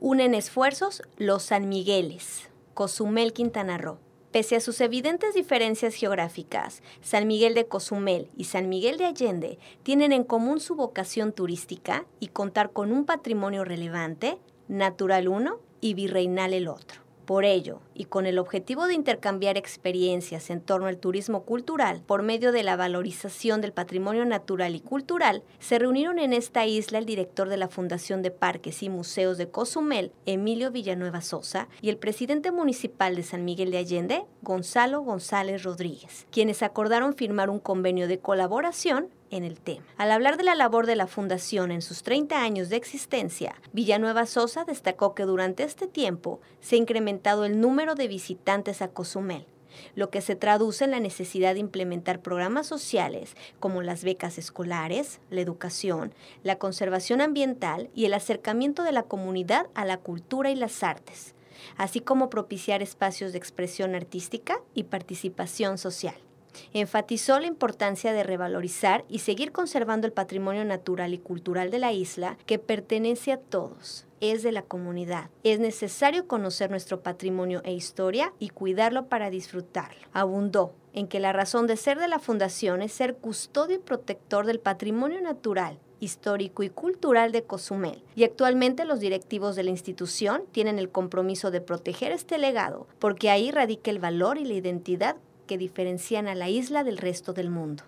unen esfuerzos los San Migueles, Cozumel, Quintana Roo. Pese a sus evidentes diferencias geográficas, San Miguel de Cozumel y San Miguel de Allende tienen en común su vocación turística y contar con un patrimonio relevante, natural uno y virreinal el otro. Por ello, y con el objetivo de intercambiar experiencias en torno al turismo cultural por medio de la valorización del patrimonio natural y cultural, se reunieron en esta isla el director de la Fundación de Parques y Museos de Cozumel, Emilio Villanueva Sosa, y el presidente municipal de San Miguel de Allende, Gonzalo González Rodríguez, quienes acordaron firmar un convenio de colaboración en el tema. Al hablar de la labor de la Fundación en sus 30 años de existencia, Villanueva Sosa destacó que durante este tiempo se ha incrementado el número de visitantes a Cozumel, lo que se traduce en la necesidad de implementar programas sociales como las becas escolares, la educación, la conservación ambiental y el acercamiento de la comunidad a la cultura y las artes, así como propiciar espacios de expresión artística y participación social. Enfatizó la importancia de revalorizar y seguir conservando el patrimonio natural y cultural de la isla que pertenece a todos es de la comunidad. Es necesario conocer nuestro patrimonio e historia y cuidarlo para disfrutarlo. Abundó en que la razón de ser de la fundación es ser custodio y protector del patrimonio natural, histórico y cultural de Cozumel, y actualmente los directivos de la institución tienen el compromiso de proteger este legado, porque ahí radica el valor y la identidad que diferencian a la isla del resto del mundo.